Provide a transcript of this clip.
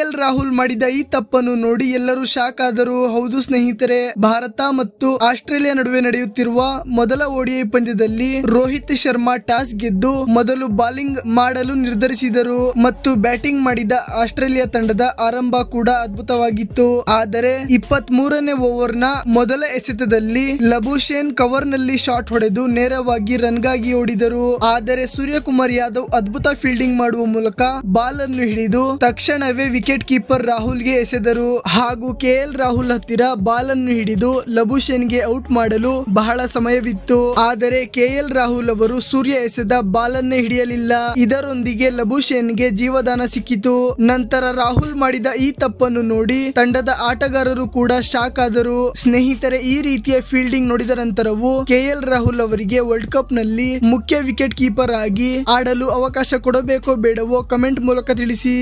L Rahul ಮಾಡಿದ ಈ ತಪ್ಪನ್ನು ನೋಡಿ ಎಲ್ಲರೂ ಶಾಕ್ ಆದರು ಹೌದು ಸ್ನೇಹಿತರೆ ಭಾರತ ಮತ್ತು ಆಸ್ಟ್ರೇಲಿಯಾ ನಡುವೆ ನಡೆಯುತ್ತಿರುವ ಮೊದಲ ಓಡಿಐ ಪಂದ್ಯದಲ್ಲಿ ರೋಹಿತ್ ಶರ್ಮಾ ಟಾಸ್ ಗೆದ್ದು ಮೊದಲು ಬಾಲಿಂಗ್ ಮಾಡಲು ನಿರ್ಧರಿಸಿದರು ಮತ್ತು ಬ್ಯಾಟಿಂಗ್ ಮಾಡಿದ ಆಸ್ಟ್ರೇಲಿಯಾ ತಂಡದ ಆರಂಭ ಕೂಡ ಅದ್ಭುತವಾಗಿತ್ತು ಆದರೆ ಇಪ್ಪತ್ ಮೂರನೇ ಓವರ್ ನ ಮೊದಲ ಎಸೆತದಲ್ಲಿ ಲಬುಶೇನ್ ಕವರ್ ನಲ್ಲಿ ಶಾಟ್ ಹೊಡೆದು ನೇರವಾಗಿ ರನ್ಗಾಗಿ ಓಡಿದರು ಆದರೆ ಸೂರ್ಯಕುಮಾರ್ ಯಾದವ್ ಅದ್ಭುತ ಫೀಲ್ಡಿಂಗ್ ಮಾಡುವ ಮೂಲಕ ಬಾಲ್ ಅನ್ನು ಹಿಡಿದು ತಕ್ಷಣವೇ ವಿಕೆಟ್ ಕೀಪರ್ ರಾಹುಲ್ಗೆ ಎಸೆದರು ಹಾಗೂ ಕೆಎಲ್ ರಾಹುಲ್ ಹತ್ತಿರ ಬಾಲನ್ನು ಹಿಡಿದು ಗೆ ಔಟ್ ಮಾಡಲು ಬಹಳ ಸಮಯವಿತ್ತು ಆದರೆ ಕೆಎಲ್ ರಾಹುಲ್ ಅವರು ಸೂರ್ಯ ಎಸೆದ ಬಾಲನ್ನೇ ಹಿಡಿಯಲಿಲ್ಲ ಇದರೊಂದಿಗೆ ಗೆ ಜೀವದಾನ ಸಿಕ್ಕಿತು ನಂತರ ರಾಹುಲ್ ಮಾಡಿದ ಈ ತಪ್ಪನ್ನು ನೋಡಿ ತಂಡದ ಆಟಗಾರರು ಕೂಡ ಶಾಕ್ ಆದರು ಸ್ನೇಹಿತರೆ ಈ ರೀತಿಯ ಫೀಲ್ಡಿಂಗ್ ನೋಡಿದ ನಂತರವೂ ಕೆಎಲ್ ರಾಹುಲ್ ಅವರಿಗೆ ವರ್ಲ್ಡ್ ಕಪ್ ನಲ್ಲಿ ಮುಖ್ಯ ವಿಕೆಟ್ ಕೀಪರ್ ಆಗಿ ಆಡಲು ಅವಕಾಶ ಕೊಡಬೇಕೋ ಬೇಡವೋ ಕಮೆಂಟ್ ಮೂಲಕ ತಿಳಿಸಿ